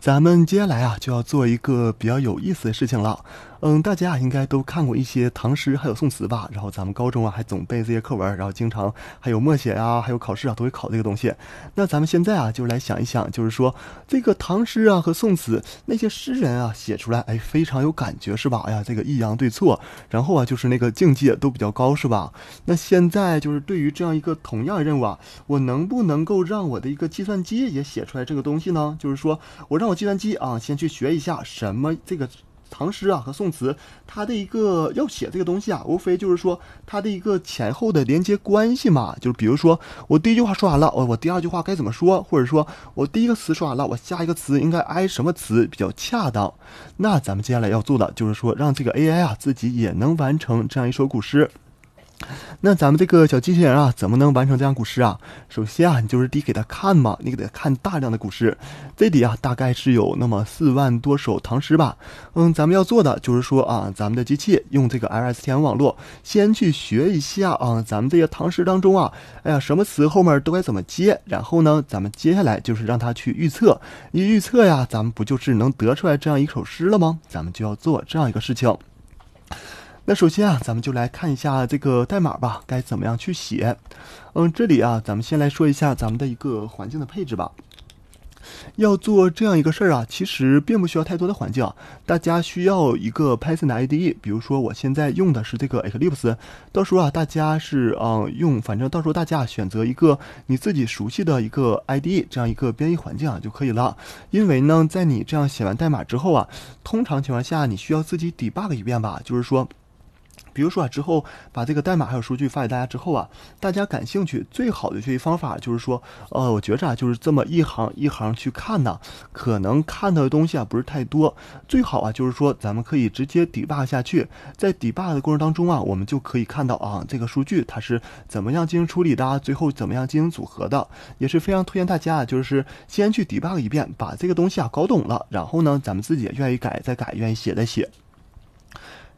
咱们接下来啊，就要做一个比较有意思的事情了。嗯，大家应该都看过一些唐诗，还有宋词吧？然后咱们高中啊还总背这些课文，然后经常还有默写啊，还有考试啊都会考这个东西。那咱们现在啊就来想一想，就是说这个唐诗啊和宋词那些诗人啊写出来，哎，非常有感觉是吧？哎呀，这个抑扬顿挫，然后啊就是那个境界都比较高是吧？那现在就是对于这样一个同样任务啊，我能不能够让我的一个计算机也写出来这个东西呢？就是说我让我计算机啊先去学一下什么这个。唐诗啊和宋词，它的一个要写这个东西啊，无非就是说它的一个前后的连接关系嘛。就是比如说，我第一句话说完了，我我第二句话该怎么说，或者说，我第一个词说完了，我下一个词应该挨什么词比较恰当？那咱们接下来要做的就是说，让这个 AI 啊自己也能完成这样一首古诗。那咱们这个小机器人啊，怎么能完成这样古诗啊？首先啊，你就是得给它看嘛，你给它看大量的古诗。这里啊，大概是有那么四万多首唐诗吧。嗯，咱们要做的就是说啊，咱们的机器用这个 L S T M 网络，先去学一下啊，咱们这个唐诗当中啊，哎呀，什么词后面都该怎么接。然后呢，咱们接下来就是让它去预测，一预测呀，咱们不就是能得出来这样一首诗了吗？咱们就要做这样一个事情。那首先啊，咱们就来看一下这个代码吧，该怎么样去写？嗯，这里啊，咱们先来说一下咱们的一个环境的配置吧。要做这样一个事儿啊，其实并不需要太多的环境，大家需要一个 Python 的 IDE。比如说我现在用的是这个 Eclipse，到时候啊，大家是嗯用，反正到时候大家选择一个你自己熟悉的一个 IDE，这样一个编译环境啊就可以了。因为呢，在你这样写完代码之后啊，通常情况下你需要自己 debug 一遍吧，就是说。比如说啊，之后把这个代码还有数据发给大家之后啊，大家感兴趣最好的学习方法就是说，呃，我觉着啊，就是这么一行一行去看呢，可能看到的东西啊不是太多，最好啊就是说咱们可以直接 debug 下去，在 debug 的过程当中啊，我们就可以看到啊这个数据它是怎么样进行处理的，最后怎么样进行组合的，也是非常推荐大家啊，就是先去 debug 一遍，把这个东西啊搞懂了，然后呢，咱们自己愿意改再改，愿意写再写。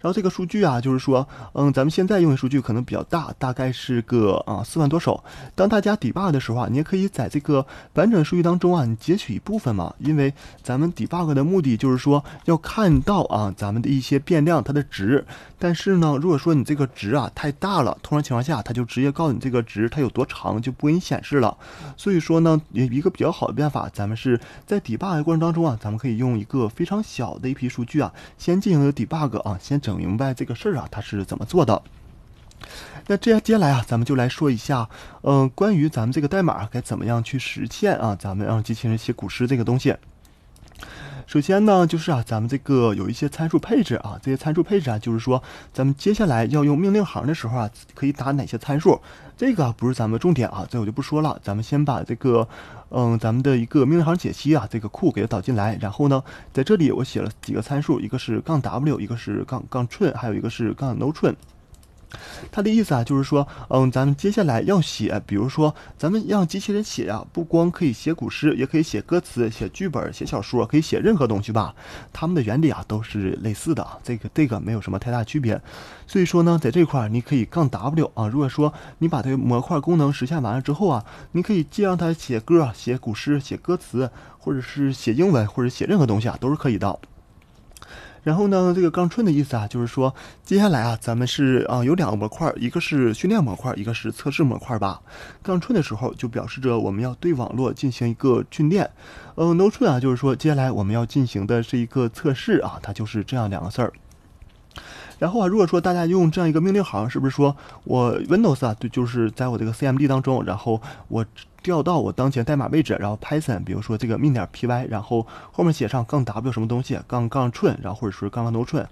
然后这个数据啊，就是说，嗯，咱们现在用的数据可能比较大，大概是个啊四万多首。当大家 debug 的时候啊，你也可以在这个完整数据当中啊，你截取一部分嘛。因为咱们 debug 的目的就是说要看到啊咱们的一些变量它的值，但是呢，如果说你这个值啊太大了，通常情况下它就直接告诉你这个值它有多长，就不给你显示了。所以说呢，一个比较好的办法，咱们是在 debug 的过程当中啊，咱们可以用一个非常小的一批数据啊，先进行 debug 啊，先整。整明白这个事儿啊，他是怎么做的？那这样接下来啊，咱们就来说一下，嗯，关于咱们这个代码该怎么样去实现啊？咱们让机器人写古诗这个东西。首先呢，就是啊，咱们这个有一些参数配置啊，这些参数配置啊，就是说咱们接下来要用命令行的时候啊，可以打哪些参数，这个不是咱们重点啊，这我就不说了。咱们先把这个，嗯，咱们的一个命令行解析啊，这个库给它导进来。然后呢，在这里我写了几个参数，一个是杠 w，一个是杠杠寸，还有一个是杠 no 寸。他的意思啊，就是说，嗯，咱们接下来要写，比如说，咱们让机器人写啊，不光可以写古诗，也可以写歌词、写剧本、写小说，可以写任何东西吧。他们的原理啊，都是类似的，这个这个没有什么太大区别。所以说呢，在这块儿你可以杠 W 啊。如果说你把这个模块功能实现完了之后啊，你可以既让它写歌、写古诗、写歌词，或者是写英文，或者写任何东西啊，都是可以的。然后呢，这个“刚春的意思啊，就是说，接下来啊，咱们是啊，有两个模块，一个是训练模块，一个是测试模块吧。刚春的时候，就表示着我们要对网络进行一个训练。呃，“no t r a 啊，就是说，接下来我们要进行的是一个测试啊，它就是这样两个字儿。然后啊，如果说大家用这样一个命令行，是不是说我 Windows 啊，对，就是在我这个 CMD 当中，然后我。调到我当前代码位置，然后 Python，比如说这个 min .py，然后后面写上杠 W 什么东西，杠杠 trun，然后或者说杠杠 no t 多 n